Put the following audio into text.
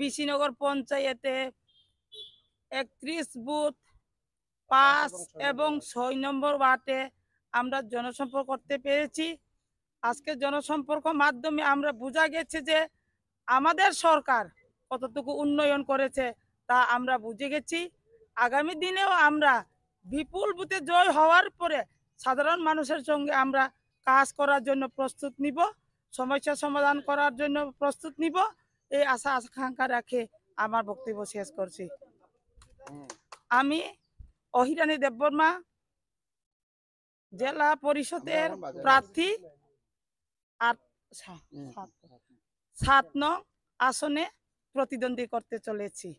বিশ্বনগর পঞ্চায়েতে একত্রিশ বুথ পাঁচ এবং ছয় নম্বর ওয়ার্ডে আমরা জনসম্পর্ক করতে পেরেছি আজকে জনসম্পর্ক মাধ্যমে আমরা বোঝা গেছে যে আমাদের সরকার কতটুকু উন্নয়ন করেছে তা আমরা বুঝে গেছি আগামী দিনেও আমরা বিপুল বুথে জয় হওয়ার পরে সাধারণ মানুষের সঙ্গে আমরা কাজ করার জন্য প্রস্তুত নিব সমস্যা সমাধান করার জন্য প্রস্তুত নিব এই আশা আকাঙ্ক্ষা রাখে আমার বক্তব্য শেষ করছি আমি অহিরানী দেববর্মা জেলা পরিষদের প্রার্থী আর সাত নং আসনে প্রতিদ্বন্দ্বী করতে চলেছি